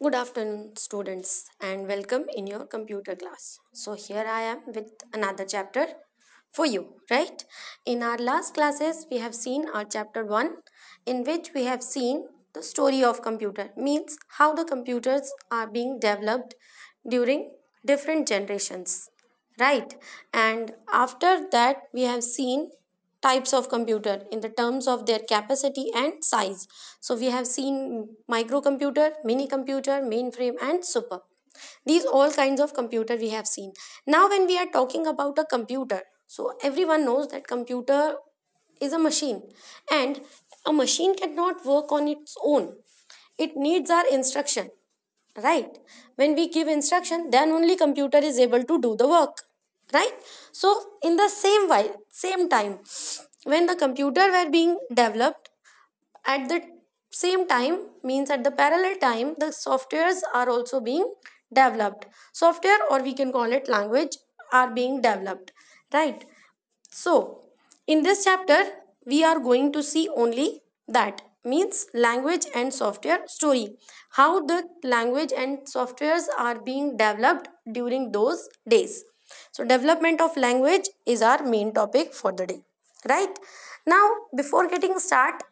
Good afternoon students and welcome in your computer class. So here I am with another chapter for you, right? In our last classes we have seen our chapter 1 in which we have seen the story of computer means how the computers are being developed during different generations, right? And after that we have seen types of computer in the terms of their capacity and size. So we have seen microcomputer, mini computer, mainframe and super. These all kinds of computer we have seen. Now when we are talking about a computer, so everyone knows that computer is a machine and a machine cannot work on its own. It needs our instruction, right? When we give instruction, then only computer is able to do the work right so in the same while same time when the computer were being developed at the same time means at the parallel time the softwares are also being developed software or we can call it language are being developed right so in this chapter we are going to see only that means language and software story how the language and softwares are being developed during those days so development of language is our main topic for the day, right? Now, before getting start,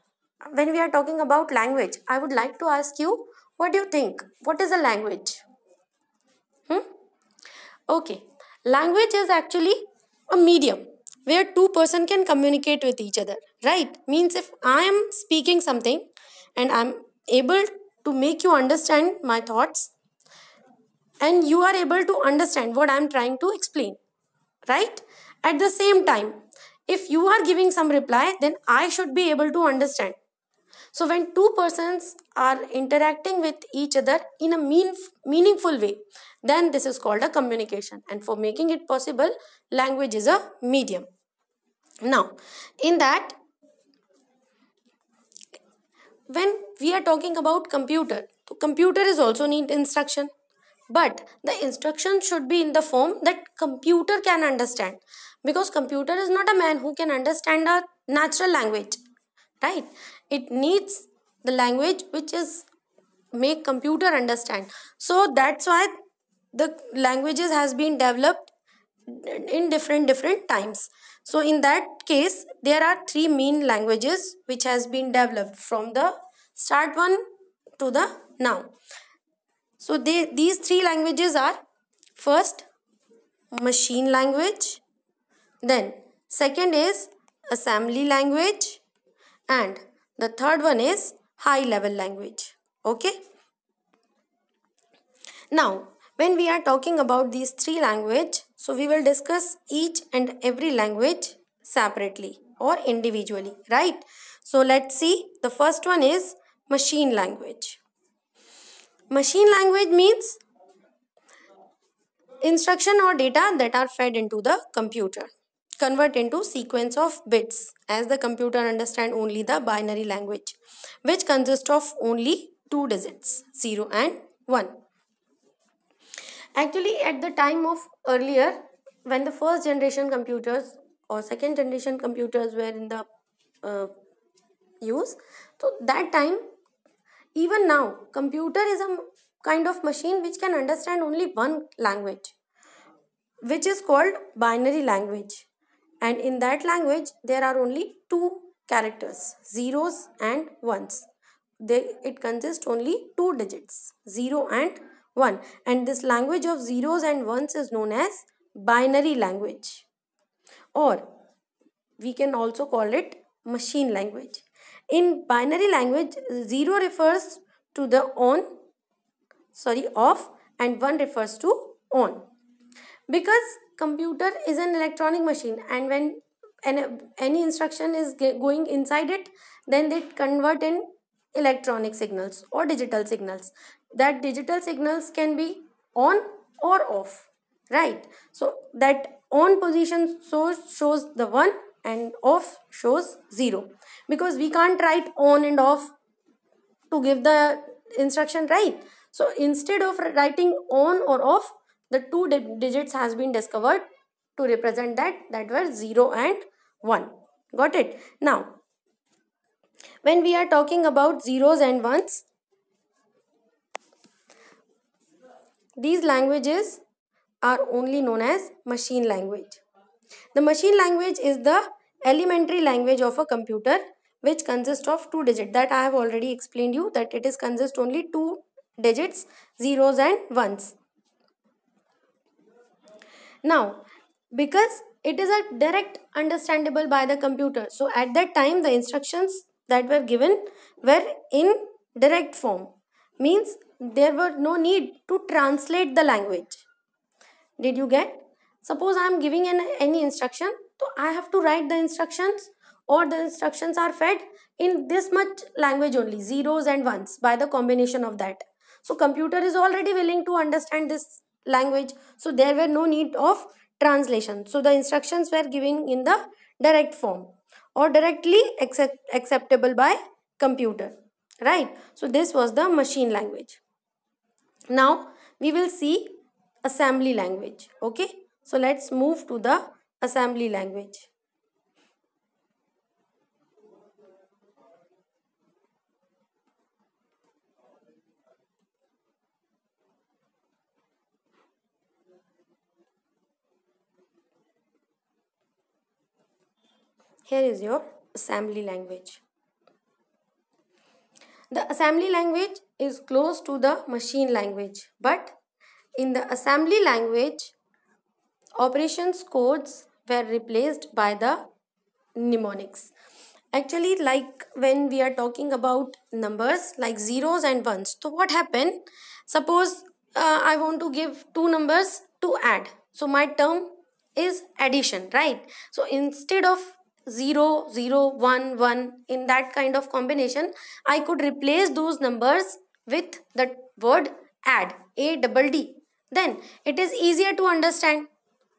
when we are talking about language, I would like to ask you, what do you think? What is a language? Hmm? Okay, language is actually a medium where two person can communicate with each other, right? Means if I am speaking something and I'm able to make you understand my thoughts, and you are able to understand what I am trying to explain. Right? At the same time, if you are giving some reply, then I should be able to understand. So when two persons are interacting with each other in a mean, meaningful way, then this is called a communication. And for making it possible, language is a medium. Now, in that, when we are talking about computer, computer is also need instruction but the instruction should be in the form that computer can understand because computer is not a man who can understand a natural language right it needs the language which is make computer understand so that's why the languages has been developed in different different times so in that case there are three main languages which has been developed from the start one to the now so they, these three languages are first machine language, then second is assembly language and the third one is high level language. Okay. Now when we are talking about these three language, so we will discuss each and every language separately or individually, right? So let's see the first one is machine language. Machine language means instruction or data that are fed into the computer. Convert into sequence of bits as the computer understand only the binary language which consists of only two digits 0 and 1. Actually at the time of earlier when the first generation computers or second generation computers were in the uh, use so that time even now computer is a kind of machine which can understand only one language which is called binary language and in that language there are only two characters zeros and ones they it consists only two digits 0 and 1 and this language of zeros and ones is known as binary language or we can also call it machine language in binary language, 0 refers to the on, sorry, off and 1 refers to on. Because computer is an electronic machine and when any instruction is going inside it, then they convert in electronic signals or digital signals. That digital signals can be on or off, right? So that on position shows, shows the 1 and off shows 0 because we can't write on and off to give the instruction right. So instead of writing on or off the two digits has been discovered to represent that that were 0 and 1. Got it? Now when we are talking about zeros and ones these languages are only known as machine language. The machine language is the elementary language of a computer which consists of two digits that I have already explained you that it is consist only two digits zeros and ones. Now because it is a direct understandable by the computer so at that time the instructions that were given were in direct form means there were no need to translate the language. Did you get? Suppose I am giving an, any instruction so i have to write the instructions or the instructions are fed in this much language only zeros and ones by the combination of that so computer is already willing to understand this language so there were no need of translation so the instructions were given in the direct form or directly accept, acceptable by computer right so this was the machine language now we will see assembly language okay so let's move to the assembly language. Here is your assembly language. The assembly language is close to the machine language, but in the assembly language, operations codes were replaced by the mnemonics. Actually, like when we are talking about numbers like zeros and ones, so what happened? Suppose uh, I want to give two numbers to add. So my term is addition, right? So instead of 0, 0, 1, 1 in that kind of combination, I could replace those numbers with the word add, A double D. Then it is easier to understand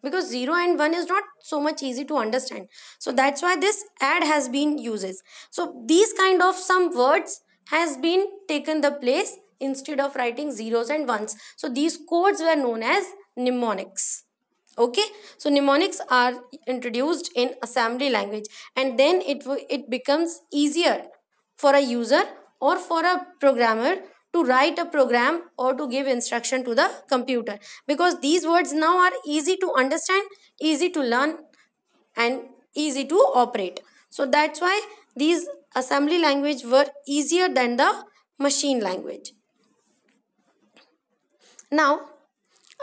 because 0 and 1 is not so much easy to understand so that's why this add has been uses so these kind of some words has been taken the place instead of writing zeros and ones so these codes were known as mnemonics okay so mnemonics are introduced in assembly language and then it it becomes easier for a user or for a programmer to write a program or to give instruction to the computer because these words now are easy to understand, easy to learn and easy to operate. So that's why these assembly language were easier than the machine language. Now,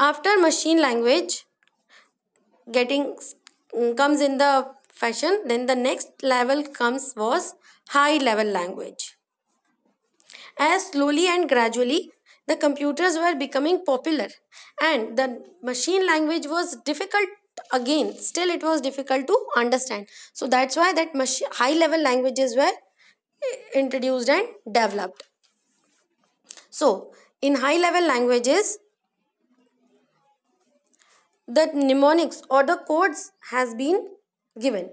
after machine language getting mm, comes in the fashion, then the next level comes was high level language. As slowly and gradually, the computers were becoming popular and the machine language was difficult again. Still, it was difficult to understand. So that's why that high level languages were introduced and developed. So, in high level languages, the mnemonics or the codes has been given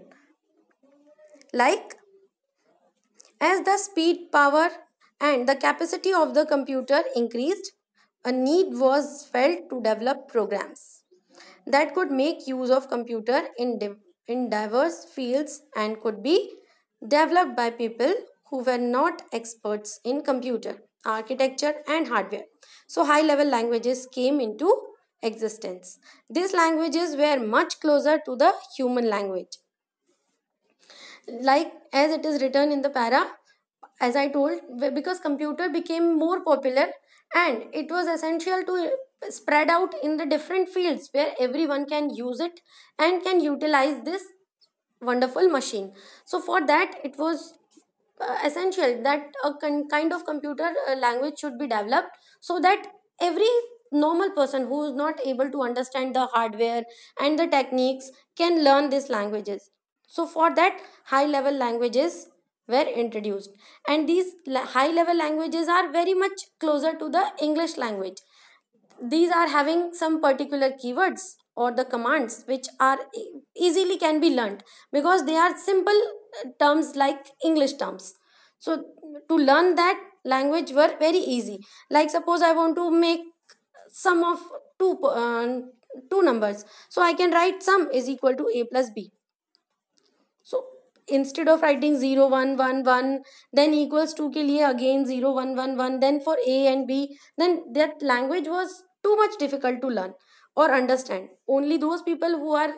like as the speed power and the capacity of the computer increased, a need was felt to develop programs that could make use of computer in, in diverse fields and could be developed by people who were not experts in computer, architecture and hardware. So high level languages came into existence. These languages were much closer to the human language. Like as it is written in the para, as I told, because computer became more popular and it was essential to uh, spread out in the different fields where everyone can use it and can utilize this wonderful machine. So for that, it was uh, essential that a kind of computer uh, language should be developed so that every normal person who is not able to understand the hardware and the techniques can learn these languages so for that high level languages were introduced and these high level languages are very much closer to the english language these are having some particular keywords or the commands which are easily can be learned because they are simple uh, terms like english terms so to learn that language were very easy like suppose i want to make sum of two uh, two numbers so i can write sum is equal to a plus b instead of writing 0 1 1 1 then equals 2 ke liye again 0 1 1 1 then for a and b then that language was too much difficult to learn or understand only those people who are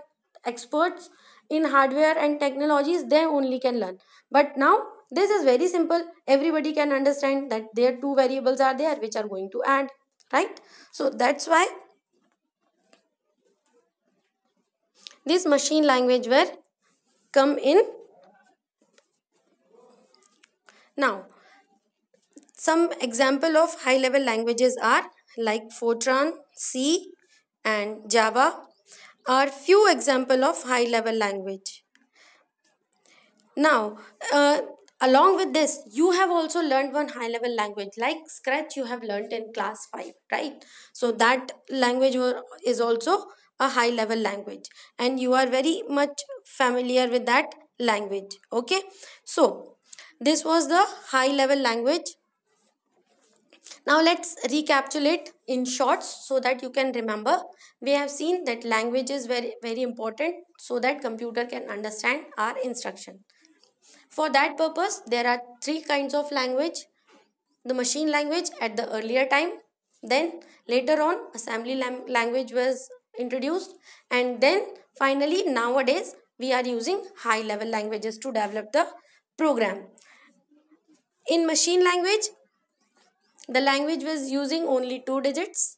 experts in hardware and technologies they only can learn but now this is very simple everybody can understand that there two variables are there which are going to add right so that's why this machine language were come in now, some example of high level languages are like Fortran, C and Java are few example of high level language. Now, uh, along with this, you have also learned one high level language like Scratch you have learned in class 5, right? So that language is also a high level language and you are very much familiar with that language, okay? So, this was the high level language. Now let's recapitulate in shorts so that you can remember. We have seen that language is very, very important so that computer can understand our instruction. For that purpose, there are three kinds of language. The machine language at the earlier time. Then later on, assembly language was introduced. And then finally, nowadays, we are using high level languages to develop the program. In machine language, the language was using only two digits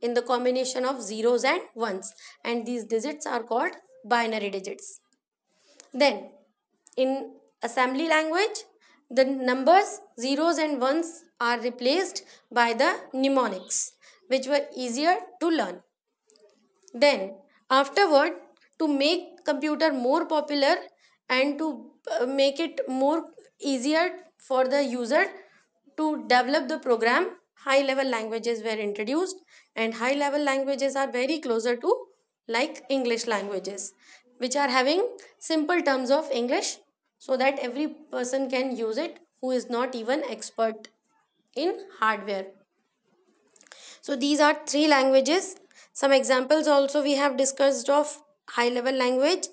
in the combination of zeros and ones and these digits are called binary digits. Then in assembly language, the numbers zeros and ones are replaced by the mnemonics which were easier to learn. Then afterward to make computer more popular and to uh, make it more easier for the user to develop the program high level languages were introduced and high level languages are very closer to like english languages which are having simple terms of english so that every person can use it who is not even expert in hardware so these are three languages some examples also we have discussed of high level language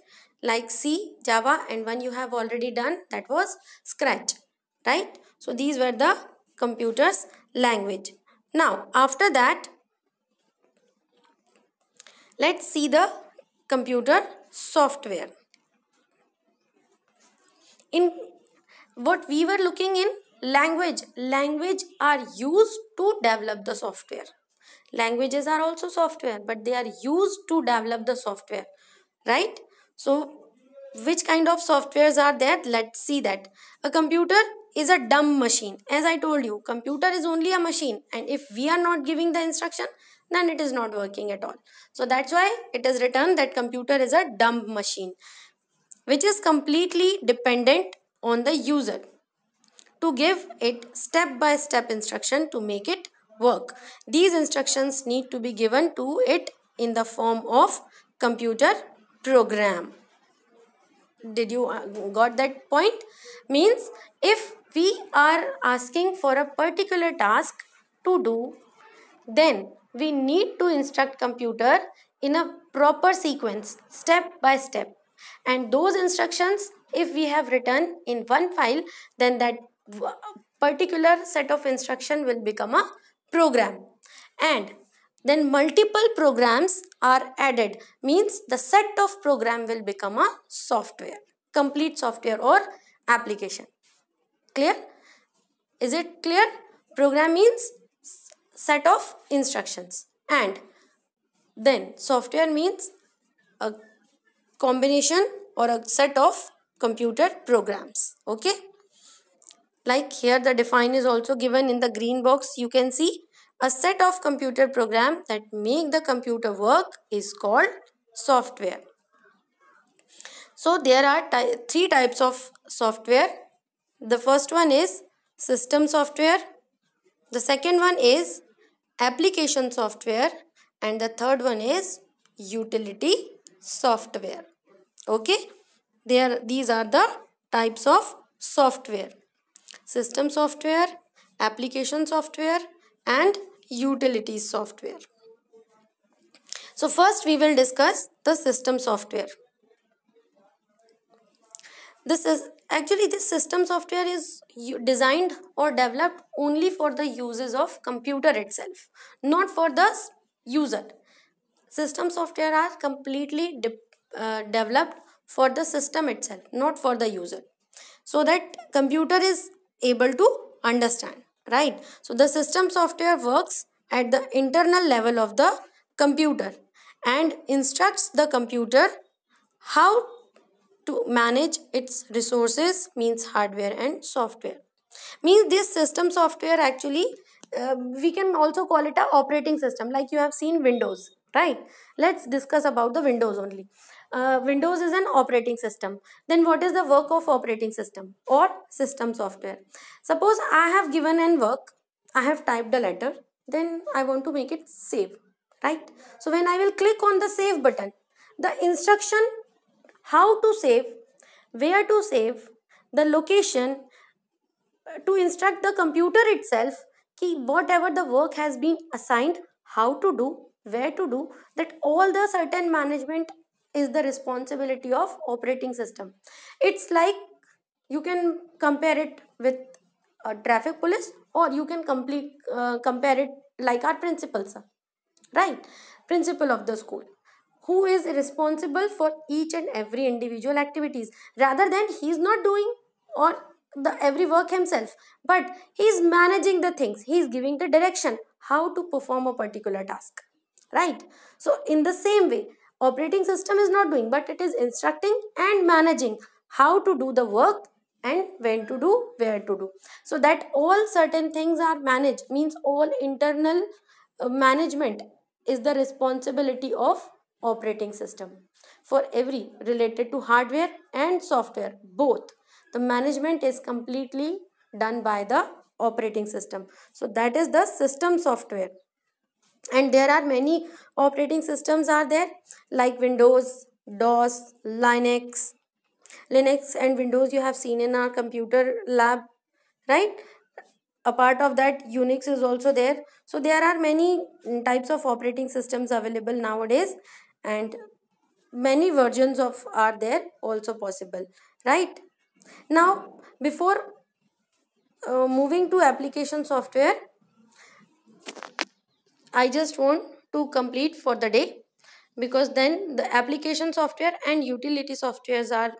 like c java and one you have already done that was scratch right so these were the computers language now after that let's see the computer software in what we were looking in language language are used to develop the software languages are also software but they are used to develop the software right so which kind of softwares are there let's see that a computer is a dumb machine. As I told you, computer is only a machine and if we are not giving the instruction, then it is not working at all. So that's why it is written that computer is a dumb machine which is completely dependent on the user to give it step by step instruction to make it work. These instructions need to be given to it in the form of computer program did you uh, got that point means if we are asking for a particular task to do, then we need to instruct computer in a proper sequence, step by step. And those instructions, if we have written in one file, then that particular set of instruction will become a program. And then multiple programs are added, means the set of program will become a software, complete software or application. Clear? Is it clear? Program means set of instructions and then software means a combination or a set of computer programs. Okay? Like here the define is also given in the green box you can see. A set of computer program that make the computer work is called software. So there are ty three types of software the first one is system software. The second one is application software. And the third one is utility software. Okay. There, these are the types of software. System software, application software and utility software. So first we will discuss the system software. This is Actually, this system software is designed or developed only for the uses of computer itself, not for the user. System software are completely de uh, developed for the system itself, not for the user. So that computer is able to understand, right? So the system software works at the internal level of the computer and instructs the computer how to manage its resources means hardware and software means this system software actually uh, we can also call it a operating system like you have seen windows right let's discuss about the windows only uh, windows is an operating system then what is the work of operating system or system software suppose i have given an work i have typed a letter then i want to make it save right so when i will click on the save button the instruction how to save, where to save, the location, uh, to instruct the computer itself कि whatever the work has been assigned, how to do, where to do, that all the certain management is the responsibility of operating system. It's like you can compare it with a traffic police or you can complete uh, compare it like our principal sir, right? Principal of the school who is responsible for each and every individual activities rather than he is not doing or the every work himself but he is managing the things he is giving the direction how to perform a particular task right so in the same way operating system is not doing but it is instructing and managing how to do the work and when to do where to do so that all certain things are managed means all internal uh, management is the responsibility of operating system for every related to hardware and software both the management is completely done by the operating system so that is the system software and there are many operating systems are there like windows dos linux linux and windows you have seen in our computer lab right a part of that unix is also there so there are many types of operating systems available nowadays and many versions of are there also possible right now before uh, moving to application software i just want to complete for the day because then the application software and utility softwares are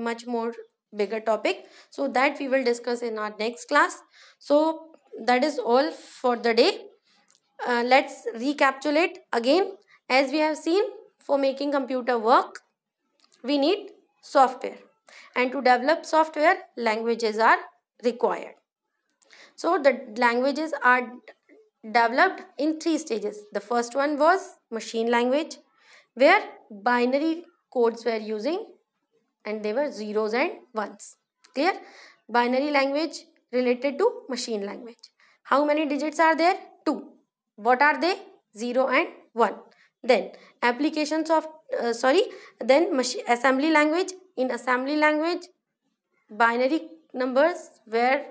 much more bigger topic so that we will discuss in our next class so that is all for the day uh, let's recapitulate again as we have seen for making computer work, we need software. And to develop software, languages are required. So the languages are developed in three stages. The first one was machine language, where binary codes were using and they were zeros and ones. Clear? Binary language related to machine language. How many digits are there? Two. What are they? Zero and one. Then applications of, uh, sorry, then assembly language. In assembly language, binary numbers were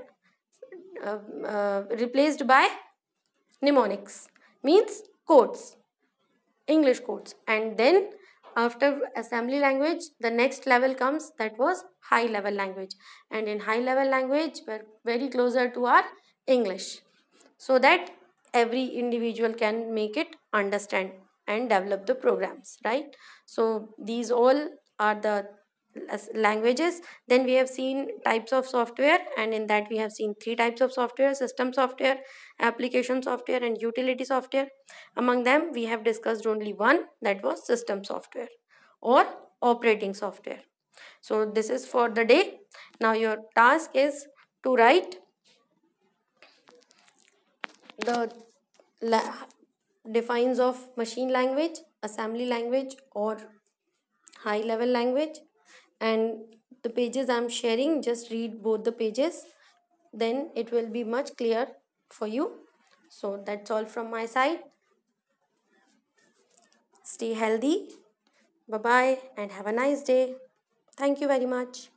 uh, uh, replaced by mnemonics, means codes, English codes. And then after assembly language the next level comes that was high level language and in high level language we're very closer to our english so that every individual can make it understand and develop the programs right so these all are the languages then we have seen types of software and in that we have seen three types of software system software application software and utility software among them we have discussed only one that was system software or operating software so this is for the day now your task is to write the defines of machine language, assembly language or high level language and the pages I'm sharing just read both the pages then it will be much clear for you. So that's all from my side. Stay healthy. Bye-bye and have a nice day. Thank you very much.